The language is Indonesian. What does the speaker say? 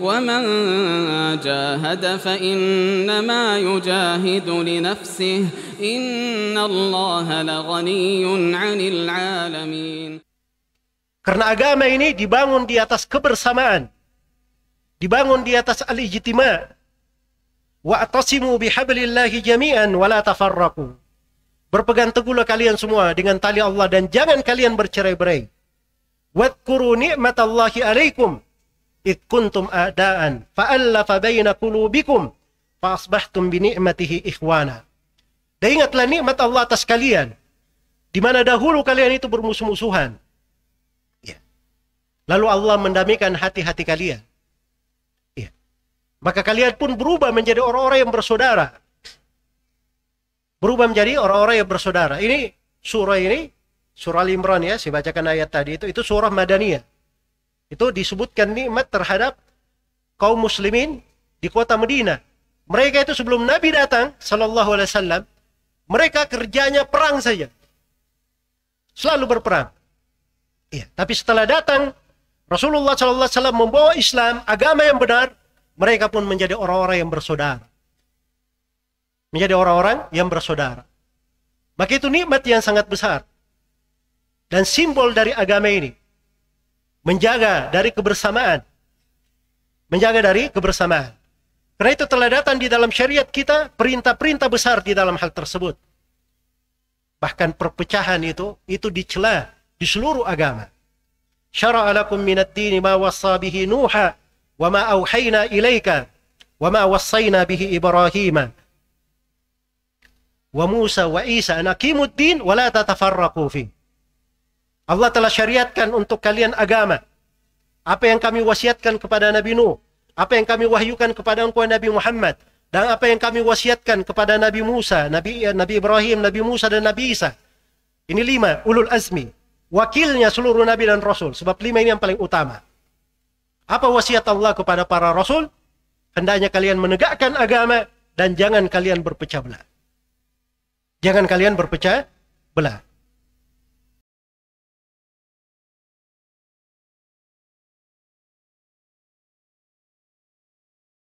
ومن جاهد فإنما يجاهد لنفسه إن الله لغني عن العالمين Karena agama ini dibangun di atas kebersamaan, dibangun di atas al-ijtima. Wa'tasimu bihablillahi jami'an wa la tafarraqu. Berpegang teguhlah kalian semua dengan tali Allah dan jangan kalian bercerai-berai. Wadkuru ni'matallahi alaikum id kuntum faalla fa'allafa baina qulubikum fa asbahtum bi ni'matihi ikhwana. Dan ingatlah nikmat Allah atas kalian di mana dahulu kalian itu bermusuh-musuhan. Ya. Lalu Allah mendamaikan hati-hati kalian. Ya. Maka kalian pun berubah menjadi orang-orang yang bersaudara. Berubah menjadi orang-orang yang bersaudara. Ini surah ini surah Al Imran ya, saya bacakan ayat tadi itu itu surah Madaniyah. Itu disebutkan nikmat terhadap kaum muslimin di kota medina Mereka itu sebelum Nabi datang sallallahu alaihi wasallam, mereka kerjanya perang saja. Selalu berperang. Iya, tapi setelah datang Rasulullah sallallahu alaihi wasallam membawa Islam, agama yang benar, mereka pun menjadi orang-orang yang bersaudara. Menjadi orang-orang yang bersaudara. Maka itu nikmat yang sangat besar. Dan simbol dari agama ini menjaga dari kebersamaan. Menjaga dari kebersamaan. Karena itu datang di dalam syariat kita, perintah-perintah besar di dalam hal tersebut. Bahkan perpecahan itu, itu dicela di seluruh agama. syara'alakum lakum minad dini ma wassa bihi Nuha wa ma auhayna ilaika wa ma wassayna bihi Ibrahim wa Musa wa Isa an aqimud din wa la tatafarraqu fihi Allah telah syariatkan untuk kalian agama. Apa yang kami wasiatkan kepada Nabi Nuh, apa yang kami wahyukan kepada engkau Nabi Muhammad, dan apa yang kami wasiatkan kepada Nabi Musa, Nabi eh, Nabi Ibrahim, Nabi Musa dan Nabi Isa. Ini lima ulul azmi, wakilnya seluruh nabi dan rasul. Sebab lima ini yang paling utama. Apa wasiat Allah kepada para rasul? Hendaknya kalian menegakkan agama dan jangan kalian berpecah belah. Jangan kalian berpecah belah.